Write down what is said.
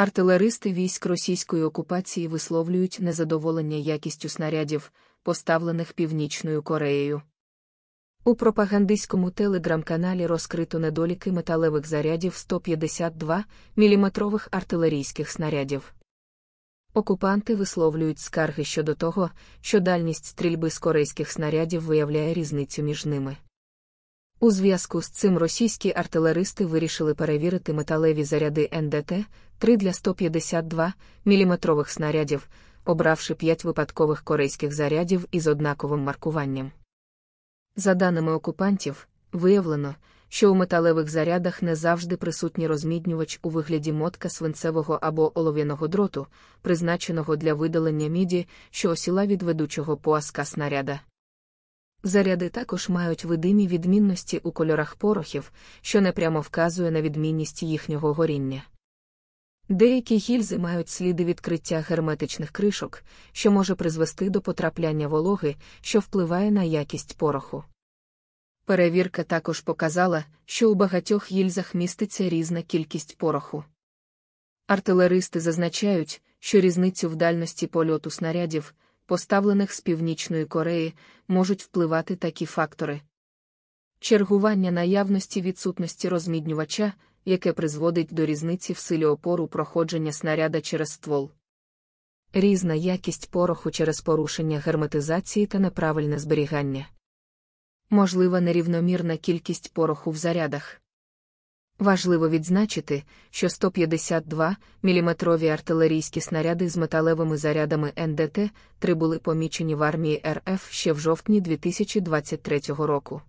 Артилеристи військ російської окупації висловлюють незадоволення якістю снарядів, поставлених Північною Кореєю. У пропагандистському телеграм-каналі розкрито недоліки металевих зарядів 152 мм артилерійських снарядів. Окупанти висловлюють скарги щодо того, що дальність стрільби з корейських снарядів виявляє різницю між ними. У зв'язку з цим російські артилеристи вирішили перевірити металеві заряди НДТ 3 для 152 мм снарядів, обравши п'ять випадкових корейських зарядів із однаковим маркуванням. За даними окупантів, виявлено, що у металевих зарядах не завжди присутній розміднювач у вигляді мотка свинцевого або олов'яного дроту, призначеного для видалення міді, що осіла від ведучого поаска снаряда. Заряди також мають видимі відмінності у кольорах порохів, що непрямо вказує на відмінність їхнього горіння. Деякі гільзи мають сліди відкриття герметичних кришок, що може призвести до потрапляння вологи, що впливає на якість пороху. Перевірка також показала, що у багатьох гільзах міститься різна кількість пороху. Артилеристи зазначають, що різницю в дальності польоту снарядів поставлених з Північної Кореї, можуть впливати такі фактори. Чергування наявності відсутності розміднювача, яке призводить до різниці в силі опору проходження снаряда через ствол. Різна якість пороху через порушення герметизації та неправильне зберігання. Можлива нерівномірна кількість пороху в зарядах. Важливо відзначити, що 152 мм артилерійські снаряди з металевими зарядами НДТ-3 були помічені в армії РФ ще в жовтні 2023 року.